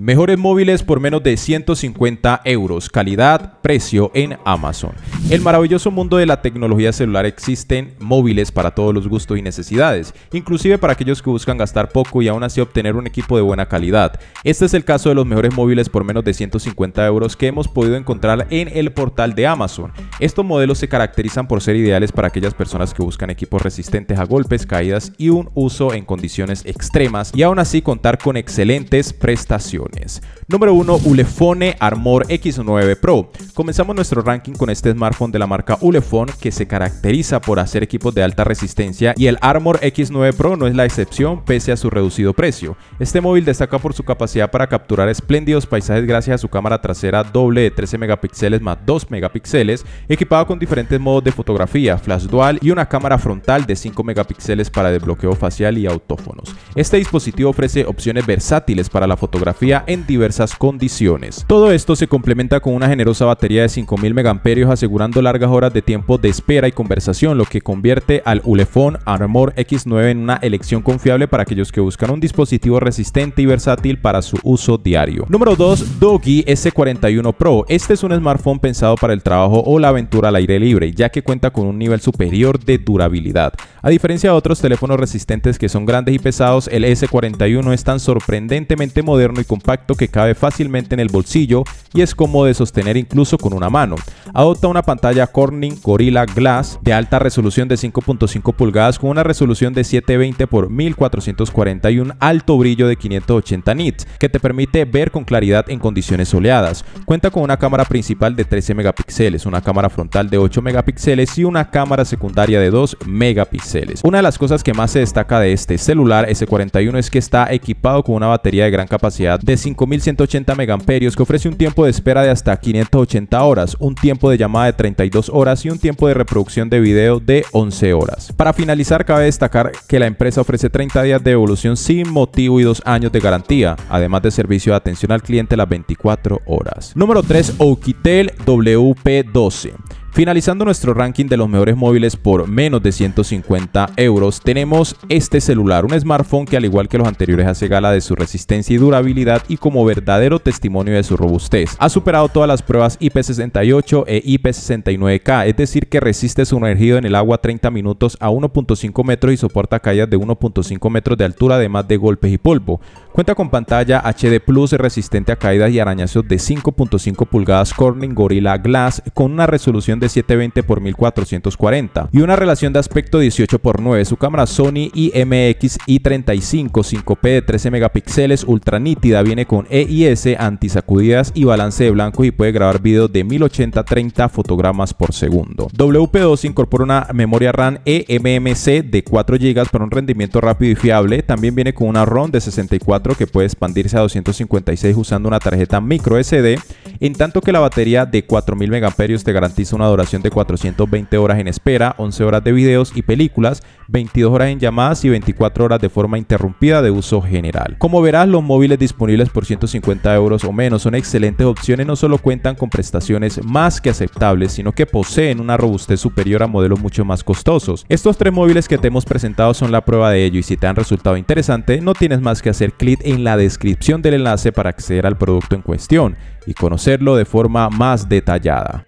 Mejores móviles por menos de 150 euros. Calidad, precio en Amazon. El maravilloso mundo de la tecnología celular existen móviles para todos los gustos y necesidades, inclusive para aquellos que buscan gastar poco y aún así obtener un equipo de buena calidad. Este es el caso de los mejores móviles por menos de 150 euros que hemos podido encontrar en el portal de Amazon. Estos modelos se caracterizan por ser ideales para aquellas personas que buscan equipos resistentes a golpes, caídas y un uso en condiciones extremas y aún así contar con excelentes prestaciones. Número 1. Ulefone Armor X9 Pro. Comenzamos nuestro ranking con este smartphone de la marca Ulefone que se caracteriza por hacer equipos de alta resistencia y el Armor X9 Pro no es la excepción pese a su reducido precio. Este móvil destaca por su capacidad para capturar espléndidos paisajes gracias a su cámara trasera doble de 13 megapíxeles más 2 megapíxeles, Equipado con diferentes modos de fotografía, flash dual y una cámara frontal de 5 megapíxeles para desbloqueo facial y autófonos. Este dispositivo ofrece opciones versátiles para la fotografía en diversas condiciones. Todo esto se complementa con una generosa batería de 5000 mAh asegurando largas horas de tiempo de espera y conversación, lo que convierte al Ulefone Armor X9 en una elección confiable para aquellos que buscan un dispositivo resistente y versátil para su uso diario. Número 2, Doggy S41 Pro. Este es un smartphone pensado para el trabajo o la aventura al aire libre, ya que cuenta con un nivel superior de durabilidad. A diferencia de otros teléfonos resistentes que son grandes y pesados, el S41 es tan sorprendentemente moderno y compacto que cabe fácilmente en el bolsillo y es cómodo de sostener incluso con una mano. Adopta una pantalla Corning Gorilla Glass de alta resolución de 5.5 pulgadas con una resolución de 720 x 1440 y un alto brillo de 580 nits que te permite ver con claridad en condiciones soleadas. Cuenta con una cámara principal de 13 megapíxeles, una cámara frontal de 8 megapíxeles y una cámara secundaria de 2 megapíxeles. Una de las cosas que más se destaca de este celular S41 es que está equipado con una batería de gran capacidad de 5180 megamperios que ofrece un tiempo de espera de hasta 580 horas, un tiempo de llamada de 32 horas y un tiempo de reproducción de video de 11 horas. Para finalizar, cabe destacar que la empresa ofrece 30 días de devolución sin motivo y 2 años de garantía, además de servicio de atención al cliente las 24 horas. Número 3, Oukitel WP12. Finalizando nuestro ranking de los mejores móviles por menos de 150 euros, tenemos este celular, un smartphone que al igual que los anteriores hace gala de su resistencia y durabilidad y como verdadero testimonio de su robustez. Ha superado todas las pruebas IP68 e IP69K, es decir que resiste sumergido en el agua 30 minutos a 1.5 metros y soporta caídas de 1.5 metros de altura además de golpes y polvo. Cuenta con pantalla HD Plus resistente a caídas y arañazos de 5.5 pulgadas Corning Gorilla Glass con una resolución de 720 x 1440 y una relación de aspecto 18 x 9. Su cámara Sony IMX i35 5P de 13 megapíxeles ultra nítida viene con EIS, antisacudidas y balance de blanco y puede grabar videos de 1080 30 fotogramas por segundo. WP2 incorpora una memoria RAM eMMC de 4 GB para un rendimiento rápido y fiable. También viene con una ROM de 64 que puede expandirse a 256 usando una tarjeta micro SD, en tanto que la batería de 4000 mAh te garantiza una duración de 420 horas en espera, 11 horas de videos y películas, 22 horas en llamadas y 24 horas de forma interrumpida de uso general. Como verás, los móviles disponibles por 150 euros o menos son excelentes opciones, no solo cuentan con prestaciones más que aceptables, sino que poseen una robustez superior a modelos mucho más costosos. Estos tres móviles que te hemos presentado son la prueba de ello y si te han resultado interesante, no tienes más que hacer clic en la descripción del enlace para acceder al producto en cuestión y conocerlo de forma más detallada.